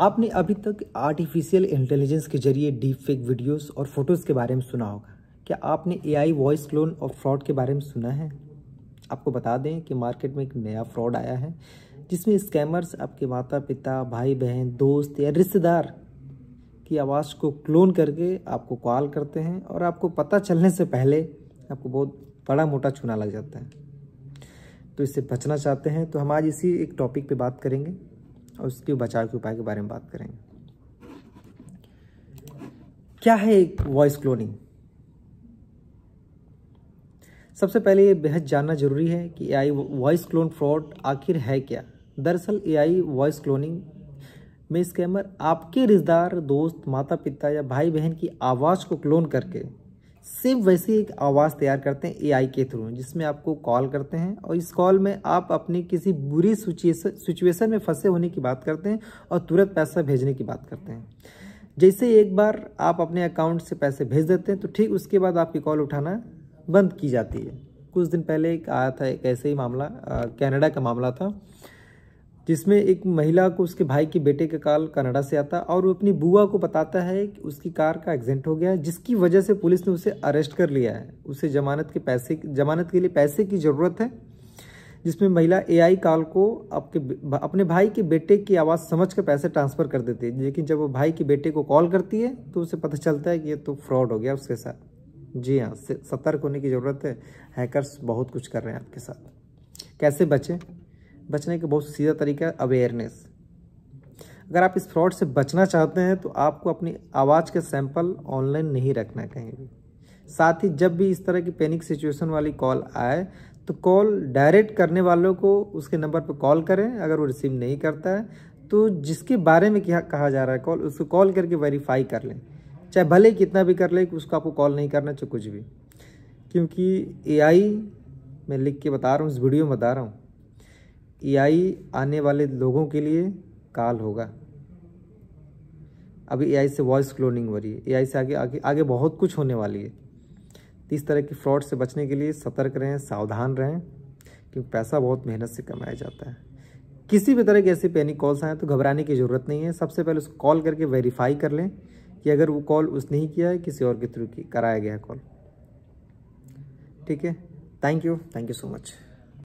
आपने अभी तक आर्टिफिशियल इंटेलिजेंस के जरिए डीप फेक वीडियोस और फोटोज़ के बारे में सुना होगा क्या आपने एआई वॉइस क्लोन और फ्रॉड के बारे में सुना है आपको बता दें कि मार्केट में एक नया फ्रॉड आया है जिसमें स्कैमर्स आपके माता पिता भाई बहन दोस्त या रिश्तेदार की आवाज़ को क्लोन करके आपको कॉल करते हैं और आपको पता चलने से पहले आपको बहुत बड़ा मोटा चुना लग जाता है तो इससे बचना चाहते हैं तो हम आज इसी एक टॉपिक पे बात करेंगे और उसके बचाव के उपाय के बारे में बात करेंगे क्या है एक वॉइस क्लोनिंग सबसे पहले ये बेहद जानना जरूरी है कि एआई वॉइस क्लोन फ्रॉड आखिर है क्या दरअसल एआई वॉइस क्लोनिंग में स्कैमर आपके रिश्तेदार दोस्त माता पिता या भाई बहन की आवाज़ को क्लोन करके सेम वैसे एक आवाज़ तैयार करते हैं एआई के थ्रू जिसमें आपको कॉल करते हैं और इस कॉल में आप अपनी किसी बुरी सिचुएशन में फंसे होने की बात करते हैं और तुरंत पैसा भेजने की बात करते हैं जैसे एक बार आप अपने अकाउंट से पैसे भेज देते हैं तो ठीक उसके बाद आपकी कॉल उठाना बंद की जाती है कुछ दिन पहले एक आया था एक ऐसे ही मामला कनाडा का मामला था जिसमें एक महिला को उसके भाई के बेटे का काल कनाडा से आता और वो अपनी बुआ को बताता है कि उसकी कार का एक्सीडेंट हो गया है जिसकी वजह से पुलिस ने उसे अरेस्ट कर लिया है उसे जमानत के पैसे जमानत के लिए पैसे की ज़रूरत है जिसमें महिला एआई काल को आपके अपने भाई के बेटे की आवाज़ समझ कर पैसे ट्रांसफ़र कर देती है लेकिन जब वो भाई के बेटे को कॉल करती है तो उसे पता चलता है कि ये तो फ्रॉड हो गया उसके साथ जी हाँ सतर्क होने की ज़रूरत है हैकर्स बहुत कुछ कर रहे हैं आपके साथ कैसे बचें बचने का बहुत सीधा तरीका है अवेयरनेस अगर आप इस फ्रॉड से बचना चाहते हैं तो आपको अपनी आवाज़ के सैंपल ऑनलाइन नहीं रखना कहीं भी साथ ही जब भी इस तरह की पैनिक सिचुएशन वाली कॉल आए तो कॉल डायरेक्ट करने वालों को उसके नंबर पर कॉल करें अगर वो रिसीव नहीं करता है तो जिसके बारे में क्या कहा जा रहा है कॉल उसको कॉल करके वेरीफाई कर लें चाहे भले कितना भी कर ले कि उसको आपको कॉल नहीं करना चाहे कुछ भी क्योंकि एआई मैं लिख के बता रहा हूँ इस वीडियो में बता रहा हूँ एआई आने वाले लोगों के लिए काल होगा अभी एआई से वॉइस क्लोनिंग हो रही है एआई से आगे आगे आगे बहुत कुछ होने वाली है तो इस तरह की फ्रॉड से बचने के लिए सतर्क रहें सावधान रहें क्योंकि पैसा बहुत मेहनत से कमाया जाता है किसी भी तरह के ऐसे पैनिक कॉल्स आएँ तो घबराने की ज़रूरत नहीं है सबसे पहले उसको कॉल करके वेरीफाई कर लें कि अगर वो कॉल उसने ही किया है किसी और के थ्रू की कराया गया कॉल ठीक है thank you thank you so much